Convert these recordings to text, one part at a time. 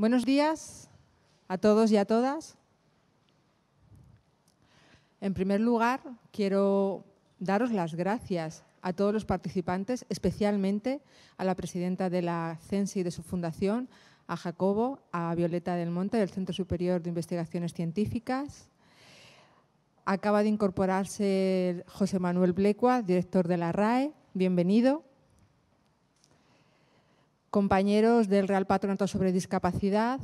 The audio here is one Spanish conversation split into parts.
Buenos días a todos y a todas. En primer lugar, quiero daros las gracias a todos los participantes, especialmente a la presidenta de la CENSI y de su fundación, a Jacobo, a Violeta del Monte del Centro Superior de Investigaciones Científicas. Acaba de incorporarse José Manuel Blecua, director de la RAE. Bienvenido compañeros del Real Patronato sobre Discapacidad,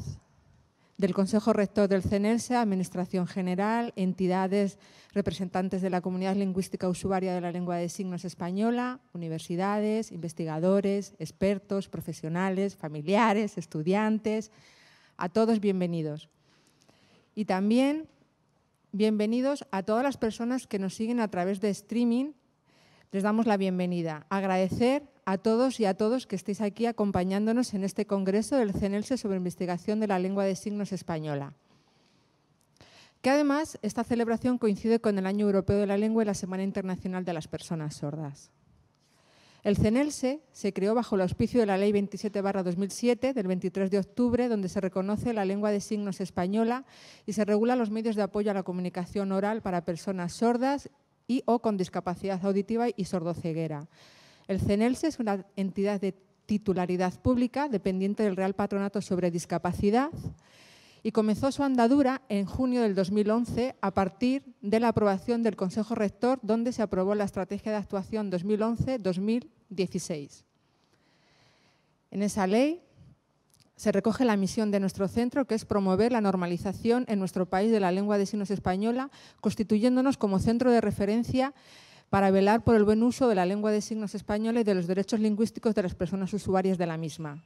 del Consejo Rector del CENERSE, Administración General, entidades representantes de la comunidad lingüística usuaria de la lengua de signos española, universidades, investigadores, expertos, profesionales, familiares, estudiantes, a todos bienvenidos. Y también bienvenidos a todas las personas que nos siguen a través de streaming. Les damos la bienvenida. Agradecer a todos y a todos que estéis aquí acompañándonos en este Congreso del CENELSE sobre investigación de la lengua de signos española. Que además esta celebración coincide con el Año Europeo de la Lengua y la Semana Internacional de las Personas Sordas. El CENELSE se creó bajo el auspicio de la Ley 27-2007 del 23 de octubre, donde se reconoce la lengua de signos española y se regula los medios de apoyo a la comunicación oral para personas sordas y o con discapacidad auditiva y sordoceguera. El CENELSE es una entidad de titularidad pública dependiente del Real Patronato sobre Discapacidad y comenzó su andadura en junio del 2011 a partir de la aprobación del Consejo Rector, donde se aprobó la Estrategia de Actuación 2011-2016. En esa ley se recoge la misión de nuestro centro, que es promover la normalización en nuestro país de la lengua de signos española, constituyéndonos como centro de referencia para velar por el buen uso de la lengua de signos española y de los derechos lingüísticos de las personas usuarias de la misma.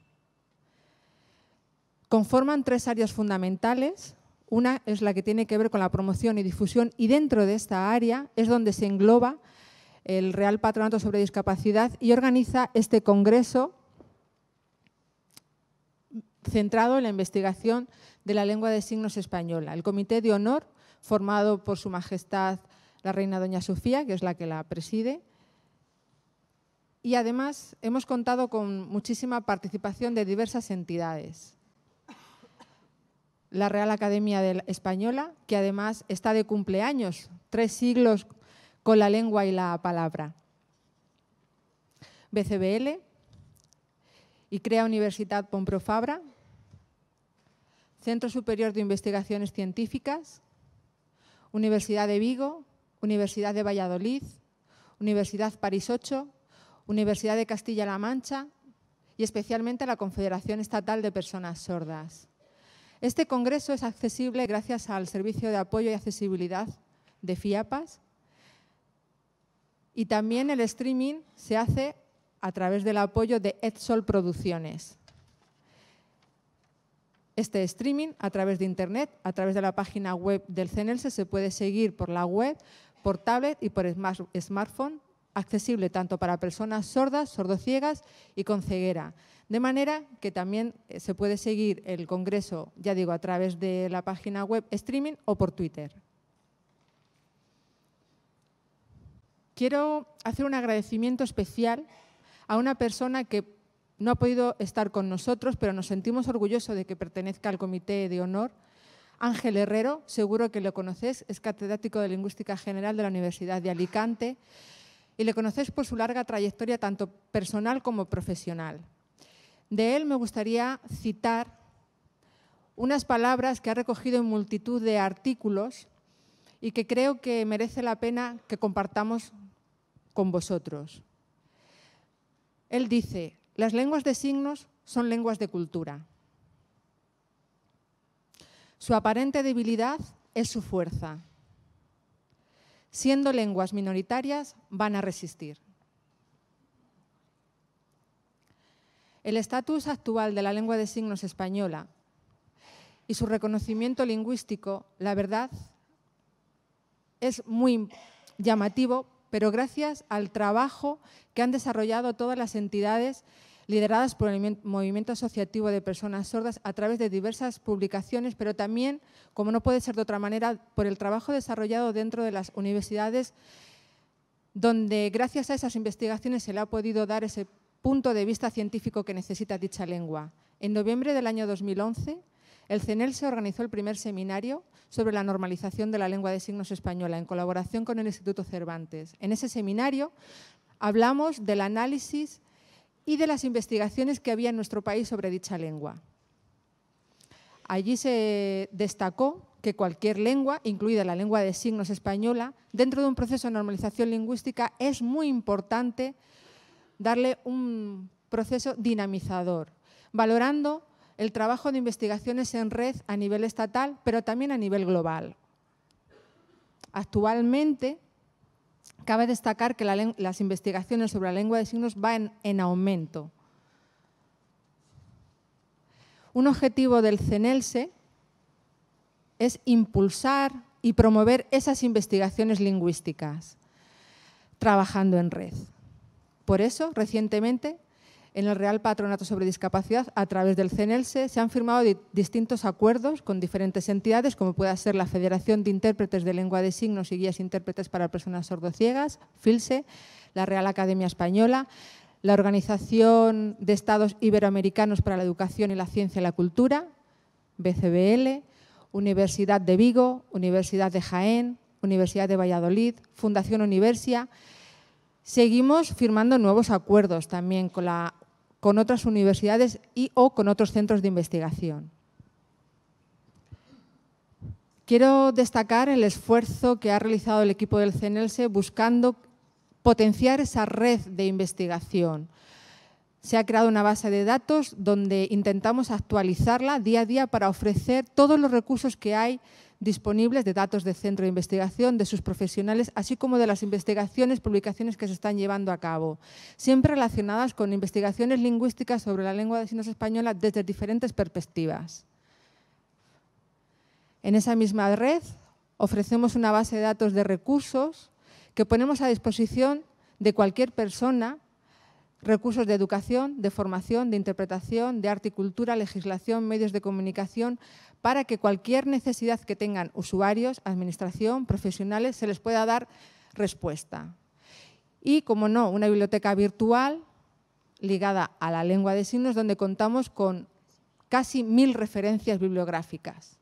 Conforman tres áreas fundamentales. Una es la que tiene que ver con la promoción y difusión y dentro de esta área es donde se engloba el Real Patronato sobre Discapacidad y organiza este congreso centrado en la investigación de la lengua de signos española. El Comité de Honor, formado por Su Majestad la reina Doña Sofía, que es la que la preside. Y además hemos contado con muchísima participación de diversas entidades. La Real Academia Española, que además está de cumpleaños, tres siglos con la lengua y la palabra. BCBL y Crea Universidad Pomprofabra, Centro Superior de Investigaciones Científicas, Universidad de Vigo, Universidad de Valladolid, Universidad París 8, Universidad de Castilla-La Mancha y especialmente la Confederación Estatal de Personas Sordas. Este congreso es accesible gracias al Servicio de Apoyo y Accesibilidad de FIAPAS y también el streaming se hace a través del apoyo de EdSol Producciones. Este streaming a través de Internet, a través de la página web del CENELSE, se puede seguir por la web por tablet y por smartphone, accesible tanto para personas sordas, sordociegas y con ceguera. De manera que también eh, se puede seguir el Congreso, ya digo, a través de la página web streaming o por Twitter. Quiero hacer un agradecimiento especial a una persona que no ha podido estar con nosotros, pero nos sentimos orgullosos de que pertenezca al Comité de Honor, Ángel Herrero, seguro que lo conoces, es catedrático de Lingüística General de la Universidad de Alicante y le conocéis por su larga trayectoria tanto personal como profesional. De él me gustaría citar unas palabras que ha recogido en multitud de artículos y que creo que merece la pena que compartamos con vosotros. Él dice, las lenguas de signos son lenguas de cultura. Su aparente debilidad es su fuerza. Siendo lenguas minoritarias, van a resistir. El estatus actual de la lengua de signos española y su reconocimiento lingüístico, la verdad, es muy llamativo, pero gracias al trabajo que han desarrollado todas las entidades lideradas por el movimiento asociativo de personas sordas a través de diversas publicaciones, pero también, como no puede ser de otra manera, por el trabajo desarrollado dentro de las universidades, donde gracias a esas investigaciones se le ha podido dar ese punto de vista científico que necesita dicha lengua. En noviembre del año 2011, el CENEL se organizó el primer seminario sobre la normalización de la lengua de signos española en colaboración con el Instituto Cervantes. En ese seminario hablamos del análisis y de las investigaciones que había en nuestro país sobre dicha lengua. Allí se destacó que cualquier lengua, incluida la lengua de signos española, dentro de un proceso de normalización lingüística es muy importante darle un proceso dinamizador, valorando el trabajo de investigaciones en red a nivel estatal, pero también a nivel global. Actualmente, Cabe destacar que las investigaciones sobre la lengua de signos van en aumento. Un objetivo del CENELSE es impulsar y promover esas investigaciones lingüísticas, trabajando en red. Por eso, recientemente, en el Real Patronato sobre Discapacidad, a través del CENELSE, se han firmado distintos acuerdos con diferentes entidades, como puede ser la Federación de Intérpretes de Lengua de Signos y Guías Intérpretes para Personas Sordociegas, FILSE, la Real Academia Española, la Organización de Estados Iberoamericanos para la Educación y la Ciencia y la Cultura, BCBL, Universidad de Vigo, Universidad de Jaén, Universidad de Valladolid, Fundación Universia, Seguimos firmando nuevos acuerdos también con la con otras universidades y o con otros centros de investigación. Quiero destacar el esfuerzo que ha realizado el equipo del CNELSE buscando potenciar esa red de investigación. Se ha creado una base de datos donde intentamos actualizarla día a día para ofrecer todos los recursos que hay disponibles de datos del centro de investigación, de sus profesionales, así como de las investigaciones, publicaciones que se están llevando a cabo, siempre relacionadas con investigaciones lingüísticas sobre la lengua de signos española desde diferentes perspectivas. En esa misma red ofrecemos una base de datos de recursos que ponemos a disposición de cualquier persona recursos de educación, de formación, de interpretación, de arte y cultura, legislación, medios de comunicación, para que cualquier necesidad que tengan usuarios, administración, profesionales, se les pueda dar respuesta. Y, como no, una biblioteca virtual ligada a la lengua de signos, donde contamos con casi mil referencias bibliográficas.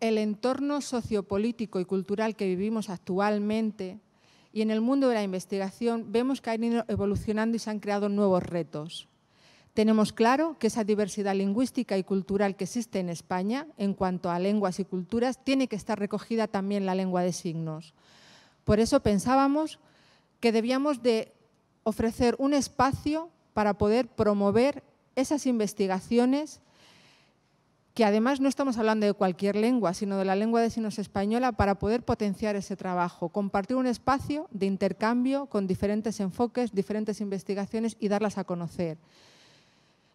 El entorno sociopolítico y cultural que vivimos actualmente y en el mundo de la investigación vemos que han ido evolucionando y se han creado nuevos retos. Tenemos claro que esa diversidad lingüística y cultural que existe en España en cuanto a lenguas y culturas tiene que estar recogida también la lengua de signos. Por eso pensábamos que debíamos de ofrecer un espacio para poder promover esas investigaciones que además no estamos hablando de cualquier lengua, sino de la lengua de signos española para poder potenciar ese trabajo, compartir un espacio de intercambio con diferentes enfoques, diferentes investigaciones y darlas a conocer,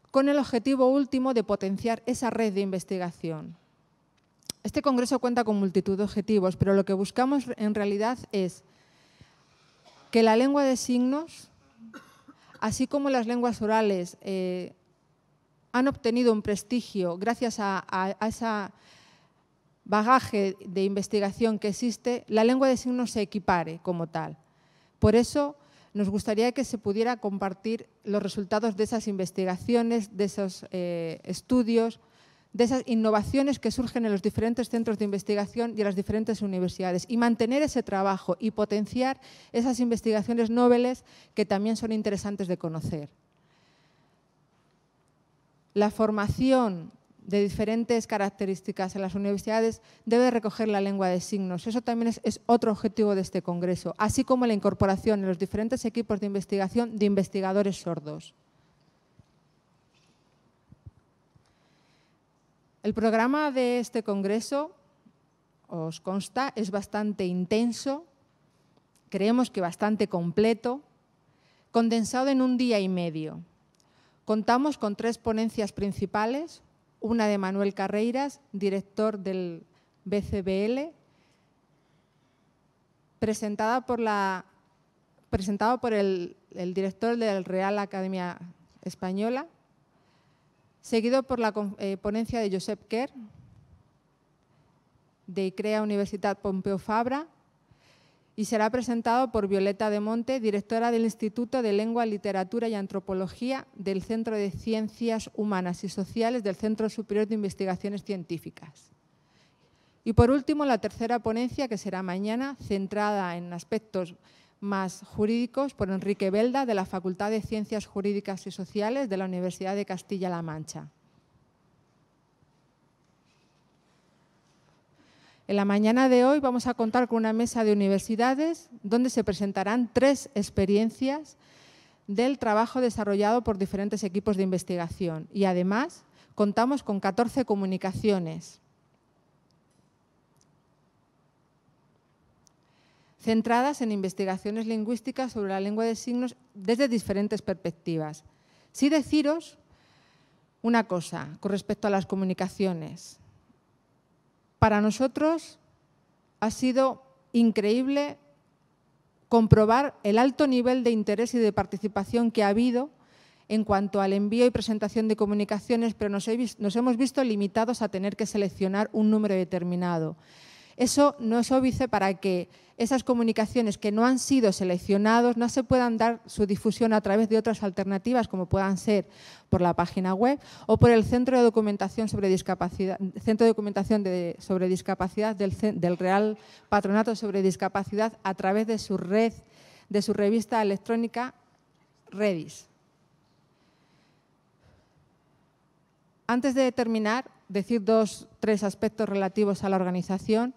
con el objetivo último de potenciar esa red de investigación. Este congreso cuenta con multitud de objetivos, pero lo que buscamos en realidad es que la lengua de signos, así como las lenguas orales, eh, han obtenido un prestigio gracias a, ese bagaje de investigación que existe, la lengua de signos se equipare como tal. Por eso nos gustaría que se pudiera compartir los resultados de esas investigaciones, de esos eh, estudios, de esas innovaciones que surgen en los diferentes centros de investigación y en las diferentes universidades y mantener ese trabajo y potenciar esas investigaciones noveles que también son interesantes de conocer la formación de diferentes características en las universidades debe recoger la lengua de signos. Eso también es, otro objetivo de este Congreso, así como la incorporación en los diferentes equipos de investigación de investigadores sordos. El programa de este Congreso, os consta, es bastante intenso, creemos que bastante completo, condensado en un día y medio. Contamos con tres ponencias principales, una de Manuel Carreiras, director del BCBL, presentada por presentado por el, director de la Real Academia Española, seguido por la eh, ponencia de Josep Kerr, de ICREA Universidad Pompeo Fabra, y será presentado por Violeta de Monte, directora del Instituto de Lengua, Literatura y Antropología del Centro de Ciencias Humanas y Sociales del Centro Superior de Investigaciones Científicas. Y por último, la tercera ponencia, que será mañana, centrada en aspectos más jurídicos, por Enrique Belda, de la Facultad de Ciencias Jurídicas y Sociales de la Universidad de Castilla-La Mancha. En la mañana de hoy vamos a contar con una mesa de universidades donde se presentarán tres experiencias del trabajo desarrollado por diferentes equipos de investigación y además contamos con 14 comunicaciones centradas en investigaciones lingüísticas sobre la lengua de signos desde diferentes perspectivas. Sí deciros una cosa con respecto a las comunicaciones. Para nosotros ha sido increíble comprobar el alto nivel de interés y de participación que ha habido en cuanto al envío y presentación de comunicaciones, pero nos, hemos visto limitados a tener que seleccionar un número determinado. Eso no es óbice para que esas comunicaciones que no han sido seleccionadas no se puedan dar su difusión a través de otras alternativas como puedan ser por la página web o por el Centro de Documentación sobre Discapacidad, de Documentación sobre Discapacidad del, Real Patronato sobre Discapacidad a través de su red, de su revista electrónica Redis. Antes de terminar, decir dos, tres aspectos relativos a la organización.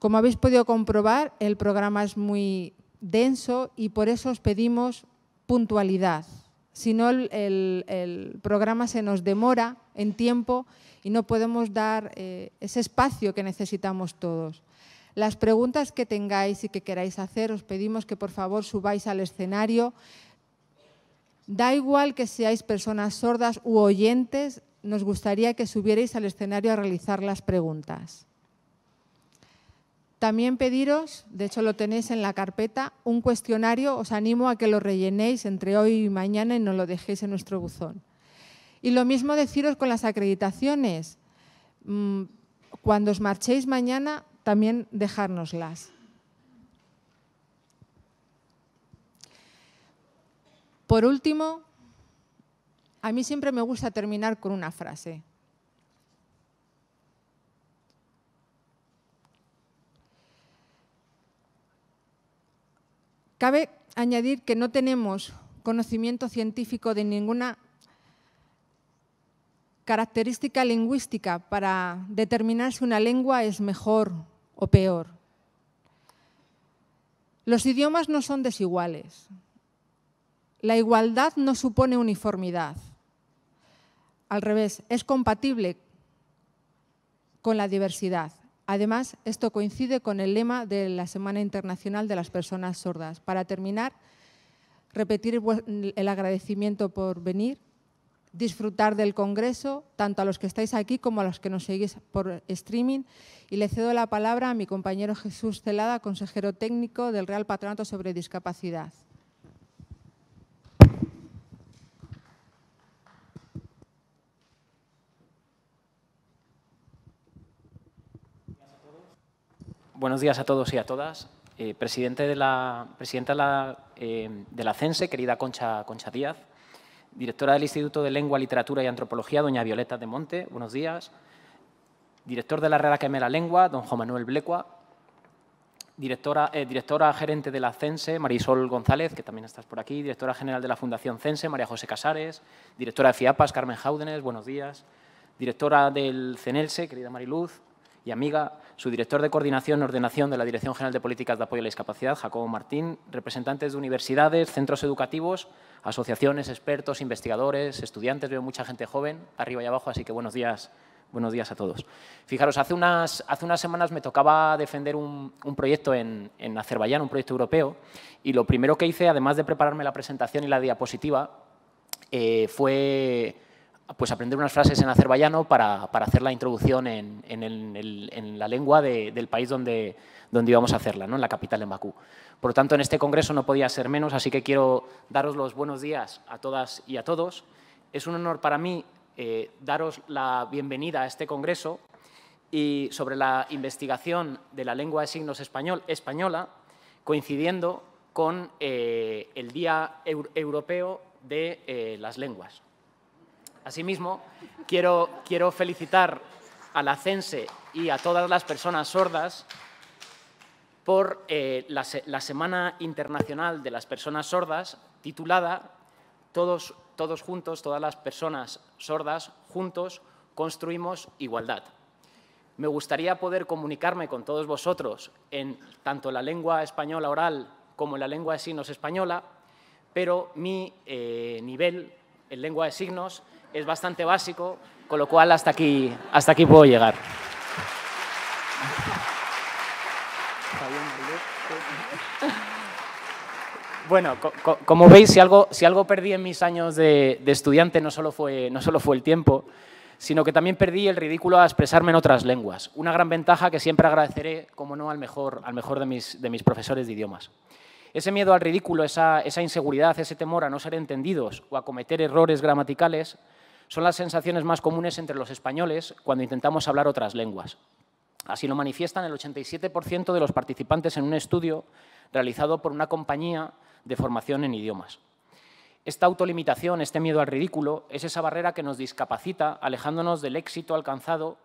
Como habéis podido comprobar, el programa es muy denso y por eso os pedimos puntualidad. Si no, el, programa se nos demora en tiempo y no podemos dar eh, ese espacio que necesitamos todos. Las preguntas que tengáis y que queráis hacer, os pedimos que por favor subáis al escenario. Da igual que seáis personas sordas u oyentes, nos gustaría que subierais al escenario a realizar las preguntas. También pediros, de hecho lo tenéis en la carpeta, un cuestionario, os animo a que lo rellenéis entre hoy y mañana y no lo dejéis en nuestro buzón. Y lo mismo deciros con las acreditaciones. Mm, cuando os marchéis mañana, también dejárnoslas. Por último, a mí siempre me gusta terminar con una frase. Cabe añadir que no tenemos conocimiento científico de ninguna característica lingüística para determinar si una lengua es mejor o peor. Los idiomas no son desiguales. La igualdad no supone uniformidad. Al revés, es compatible con la diversidad. Además, esto coincide con el lema de la Semana Internacional de las Personas Sordas. Para terminar, repetir el agradecimiento por venir, disfrutar del Congreso, tanto a los que estáis aquí como a los que nos seguís por streaming. Y le cedo la palabra a mi compañero Jesús Celada, consejero técnico del Real Patronato sobre Discapacidad. Buenos días a todos y a todas. Eh, presidente de la, presidenta eh, de la, CENSE, querida Concha, Concha Díaz. Directora del Instituto de Lengua, Literatura y Antropología, doña Violeta de Monte. Buenos días. Director de la Real Academia de Lengua, don Juan Manuel Blecua. Directora, eh, directora gerente de la CENSE, Marisol González, que también estás por aquí. Directora general de la Fundación CENSE, María José Casares. Directora de FIAPAS, Carmen Jaudenes. Buenos días. Directora del CENELSE, querida Mariluz y amiga su director de Coordinación y Ordenación de la Dirección General de Políticas de Apoyo a la Discapacidad, Jacobo Martín, representantes de universidades, centros educativos, asociaciones, expertos, investigadores, estudiantes, veo mucha gente joven, arriba y abajo, así que buenos días, buenos días a todos. Fijaros, hace unas, hace unas semanas me tocaba defender un, proyecto en, Azerbaiyán, un proyecto europeo, y lo primero que hice, además de prepararme la presentación y la diapositiva, eh, fue pues aprender unas frases en azerbaiyano para, hacer la introducción en, la lengua del país donde, donde íbamos a hacerla, en la capital, en Bakú. Por lo tanto, en este congreso no podía ser menos, así que quiero daros los buenos días a todas y a todos. Es un honor para mí eh, daros la bienvenida a este congreso y sobre la investigación de la lengua de signos español, española, coincidiendo con eh, el Día Europeo de eh, las Lenguas, Asimismo, quiero, felicitar a la CENSE y a todas las personas sordas por eh, la, Semana Internacional de las Personas Sordas, titulada todos, todos juntos, todas las personas sordas, juntos construimos igualdad. Me gustaría poder comunicarme con todos vosotros en tanto la lengua española oral como la lengua de signos española, pero mi eh, nivel en lengua de signos es bastante básico, con lo cual hasta aquí, hasta aquí puedo llegar. Bueno, como veis, si algo, si algo perdí en mis años de, estudiante no solo, fue, no solo fue el tiempo, sino que también perdí el ridículo a expresarme en otras lenguas. Una gran ventaja que siempre agradeceré, como no, al mejor, al mejor de, mis, de mis profesores de idiomas. Ese miedo al ridículo, esa, esa inseguridad, ese temor a no ser entendidos o a cometer errores gramaticales son las sensaciones más comunes entre los españoles cuando intentamos hablar otras lenguas. Así lo manifiestan el 87% de los participantes en un estudio realizado por una compañía de formación en idiomas. Esta autolimitación, este miedo al ridículo, es esa barrera que nos discapacita alejándonos del éxito alcanzado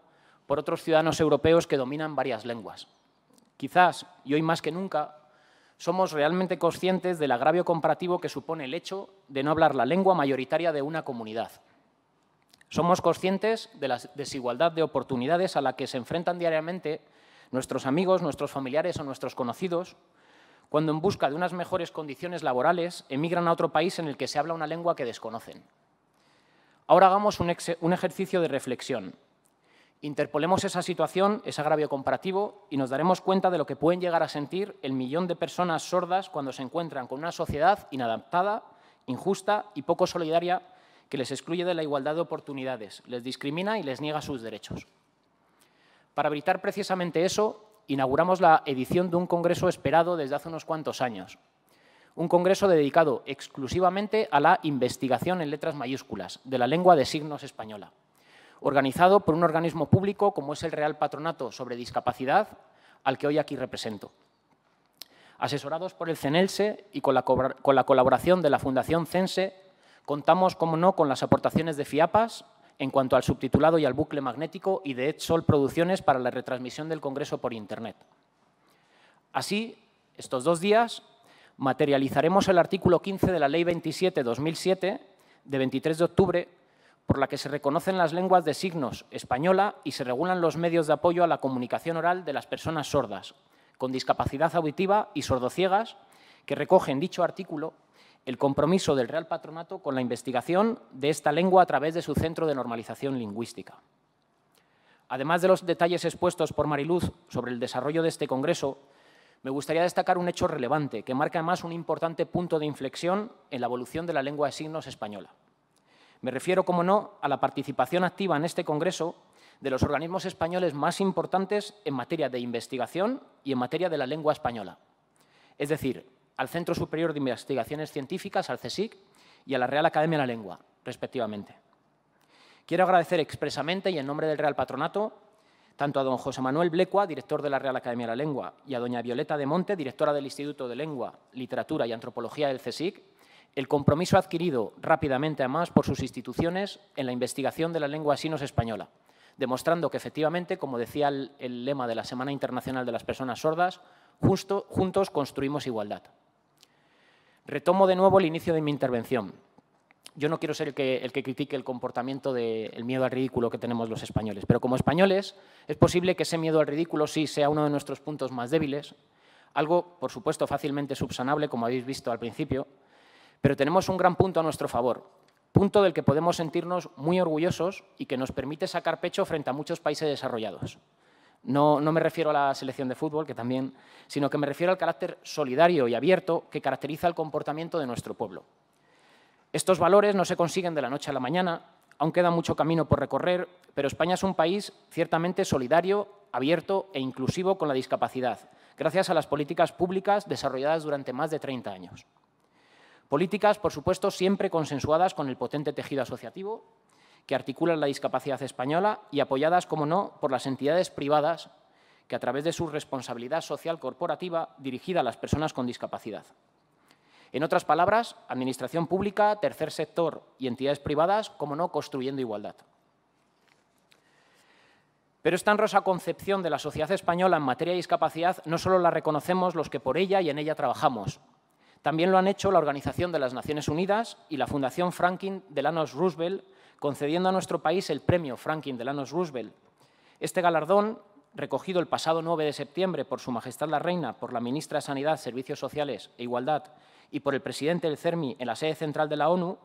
por otros ciudadanos europeos que dominan varias lenguas. Quizás, y hoy más que nunca, somos realmente conscientes del agravio comparativo que supone el hecho de no hablar la lengua mayoritaria de una comunidad. Somos conscientes de la desigualdad de oportunidades a la que se enfrentan diariamente nuestros amigos, nuestros familiares o nuestros conocidos cuando en busca de unas mejores condiciones laborales emigran a otro país en el que se habla una lengua que desconocen. Ahora hagamos un, ejercicio de reflexión. Interpolemos esa situación, ese agravio comparativo, y nos daremos cuenta de lo que pueden llegar a sentir el millón de personas sordas cuando se encuentran con una sociedad inadaptada, injusta y poco solidaria que les excluye de la igualdad de oportunidades, les discrimina y les niega sus derechos. Para evitar precisamente eso, inauguramos la edición de un congreso esperado desde hace unos cuantos años. Un congreso dedicado exclusivamente a la investigación en letras mayúsculas de la lengua de signos española, organizado por un organismo público como es el Real Patronato sobre Discapacidad, al que hoy aquí represento. Asesorados por el CENELSE y con la, con la colaboración de la Fundación CENSE, Contamos, como no, con las aportaciones de FIAPAS en cuanto al subtitulado y al bucle magnético y de EdSol Producciones para la retransmisión del Congreso por Internet. Así, estos dos días materializaremos el artículo 15 de la Ley 27-2007 de 23 de octubre, por la que se reconocen las lenguas de signos española y se regulan los medios de apoyo a la comunicación oral de las personas sordas, con discapacidad auditiva y sordociegas, que recogen dicho artículo el compromiso del Real Patronato con la investigación de esta lengua a través de su Centro de Normalización Lingüística. Además de los detalles expuestos por Mariluz sobre el desarrollo de este Congreso, me gustaría destacar un hecho relevante que marca además un importante punto de inflexión en la evolución de la lengua de signos española. Me refiero, como no, a la participación activa en este Congreso de los organismos españoles más importantes en materia de investigación y en materia de la lengua española. Es decir, al Centro Superior de Investigaciones Científicas, al CSIC, y a la Real Academia de la Lengua, respectivamente. Quiero agradecer expresamente y en nombre del Real Patronato tanto a don José Manuel Blecua, director de la Real Academia de la Lengua, y a doña Violeta de Monte, directora del Instituto de Lengua, Literatura y Antropología del CSIC, el compromiso adquirido rápidamente además por sus instituciones en la investigación de la lengua sinos española, demostrando que efectivamente, como decía el, lema de la Semana Internacional de las Personas Sordas, juntos construimos igualdad. Retomo de nuevo el inicio de mi intervención. Yo no quiero ser el que, el que critique el comportamiento del miedo al ridículo que tenemos los españoles, pero como españoles es posible que ese miedo al ridículo sí sea uno de nuestros puntos más débiles, algo, por supuesto, fácilmente subsanable, como habéis visto al principio, pero tenemos un gran punto a nuestro favor, punto del que podemos sentirnos muy orgullosos y que nos permite sacar pecho frente a muchos países desarrollados. No, me refiero a la selección de fútbol, que también, sino que me refiero al carácter solidario y abierto que caracteriza el comportamiento de nuestro pueblo. Estos valores no se consiguen de la noche a la mañana, aún queda mucho camino por recorrer, pero España es un país ciertamente solidario, abierto e inclusivo con la discapacidad, gracias a las políticas públicas desarrolladas durante más de 30 años. Políticas, por supuesto, siempre consensuadas con el potente tejido asociativo, que articulan la discapacidad española y apoyadas, como no, por las entidades privadas que a través de su responsabilidad social corporativa dirigida a las personas con discapacidad. En otras palabras, administración pública, tercer sector y entidades privadas, como no, construyendo igualdad. Pero esta enrosa concepción de la sociedad española en materia de discapacidad no solo la reconocemos los que por ella y en ella trabajamos, también lo han hecho la Organización de las Naciones Unidas y la Fundación Franklin Delano Roosevelt, concediendo a nuestro país el premio Franklin Delano Roosevelt. Este galardón, recogido el pasado 9 de septiembre por Su Majestad la Reina, por la ministra de Sanidad, Servicios Sociales e Igualdad y por el presidente del CERMI en la sede central de la ONU,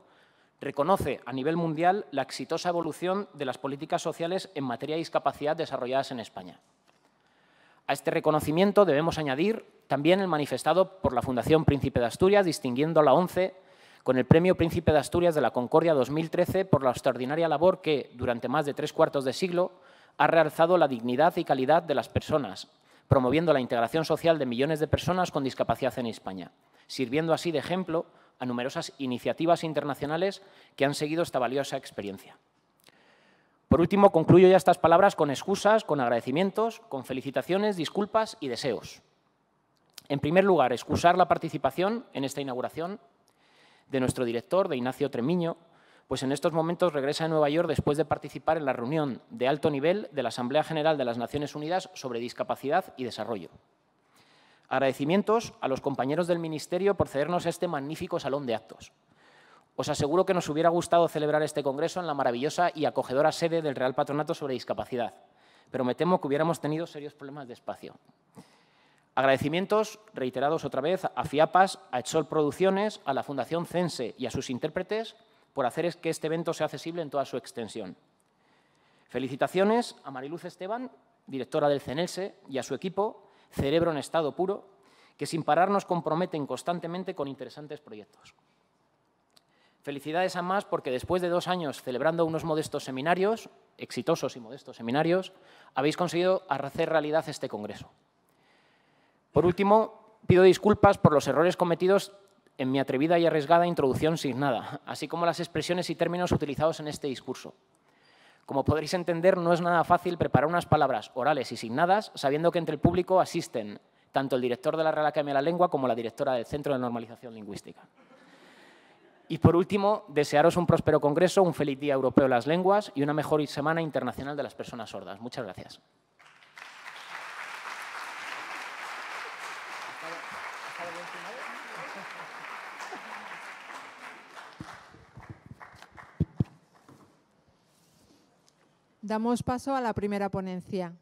reconoce a nivel mundial la exitosa evolución de las políticas sociales en materia de discapacidad desarrolladas en España. A este reconocimiento debemos añadir también el manifestado por la Fundación Príncipe de Asturias, distinguiendo a la ONCE con el Premio Príncipe de Asturias de la Concordia 2013 por la extraordinaria labor que, durante más de tres cuartos de siglo, ha realzado la dignidad y calidad de las personas, promoviendo la integración social de millones de personas con discapacidad en España, sirviendo así de ejemplo a numerosas iniciativas internacionales que han seguido esta valiosa experiencia. Por último, concluyo ya estas palabras con excusas, con agradecimientos, con felicitaciones, disculpas y deseos. En primer lugar, excusar la participación en esta inauguración de nuestro director, de Ignacio Tremiño, pues en estos momentos regresa a Nueva York después de participar en la reunión de alto nivel de la Asamblea General de las Naciones Unidas sobre Discapacidad y Desarrollo. Agradecimientos a los compañeros del Ministerio por cedernos este magnífico salón de actos. Os aseguro que nos hubiera gustado celebrar este congreso en la maravillosa y acogedora sede del Real Patronato sobre Discapacidad, pero me temo que hubiéramos tenido serios problemas de espacio. Agradecimientos reiterados otra vez a FIAPAS, a Etsol Producciones, a la Fundación Cense y a sus intérpretes por hacer que este evento sea accesible en toda su extensión. Felicitaciones a Mariluz Esteban, directora del CENELSE, y a su equipo, Cerebro en Estado Puro, que sin parar nos comprometen constantemente con interesantes proyectos. Felicidades a más porque después de dos años celebrando unos modestos seminarios, exitosos y modestos seminarios, habéis conseguido hacer realidad este congreso. Por último, pido disculpas por los errores cometidos en mi atrevida y arriesgada introducción sin nada, así como las expresiones y términos utilizados en este discurso. Como podréis entender, no es nada fácil preparar unas palabras orales y signadas sabiendo que entre el público asisten tanto el director de la Real Academia de la Lengua como la directora del Centro de Normalización Lingüística. Y por último, desearos un próspero congreso, un feliz Día Europeo de las Lenguas y una mejor Semana Internacional de las Personas Sordas. Muchas gracias. Damos paso a la primera ponencia.